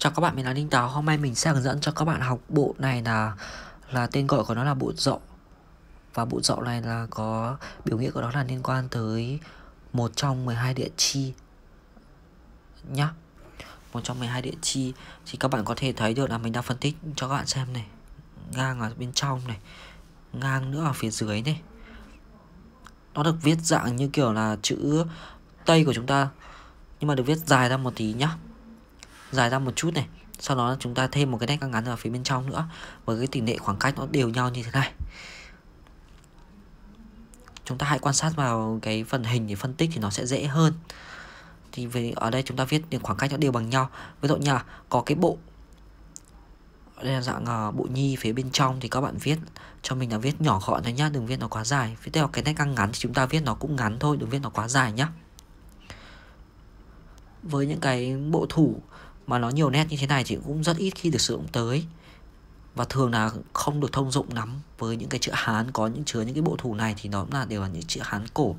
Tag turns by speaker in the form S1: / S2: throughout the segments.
S1: Chào các bạn, mình là Ninh Táo. Hôm nay mình sẽ hướng dẫn cho các bạn học bộ này là là tên gọi của nó là bộ dọ Và bộ dọ này là có biểu nghĩa của nó là liên quan tới một trong 12 địa chi nhá. Một trong 12 địa chi thì các bạn có thể thấy được là mình đang phân tích cho các bạn xem này. Ngang ở bên trong này, ngang nữa ở phía dưới này. Nó được viết dạng như kiểu là chữ Tây của chúng ta nhưng mà được viết dài ra một tí nhá dài ra một chút này sau đó chúng ta thêm một cái nét căng ngắn vào phía bên trong nữa với cái tỷ lệ khoảng cách nó đều nhau như thế này chúng ta hãy quan sát vào cái phần hình để phân tích thì nó sẽ dễ hơn thì về ở đây chúng ta viết những khoảng cách nó đều bằng nhau ví dụ như là có cái bộ đây là dạng uh, bộ nhi phía bên trong thì các bạn viết cho mình là viết nhỏ gọn thôi nhá đừng viết nó quá dài phía theo cái nét căng ngắn thì chúng ta viết nó cũng ngắn thôi đừng viết nó quá dài nhá với những cái bộ thủ mà nó nhiều nét như thế này thì cũng rất ít khi được sử dụng tới và thường là không được thông dụng lắm với những cái chữ hán có những chứa những cái bộ thủ này thì nó cũng là đều là những chữ hán cổ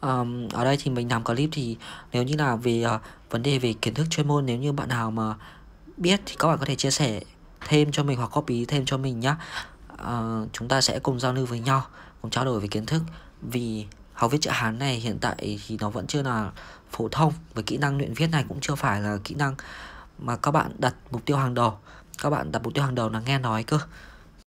S1: um, ở đây thì mình làm clip thì nếu như là về uh, vấn đề về kiến thức chuyên môn nếu như bạn nào mà biết thì các bạn có thể chia sẻ thêm cho mình hoặc copy thêm cho mình nhá uh, chúng ta sẽ cùng giao lưu với nhau cùng trao đổi về kiến thức vì học viết chữ Hán này hiện tại thì nó vẫn chưa là phổ thông và kỹ năng luyện viết này cũng chưa phải là kỹ năng mà các bạn đặt mục tiêu hàng đầu các bạn đặt mục tiêu hàng đầu là nghe nói cơ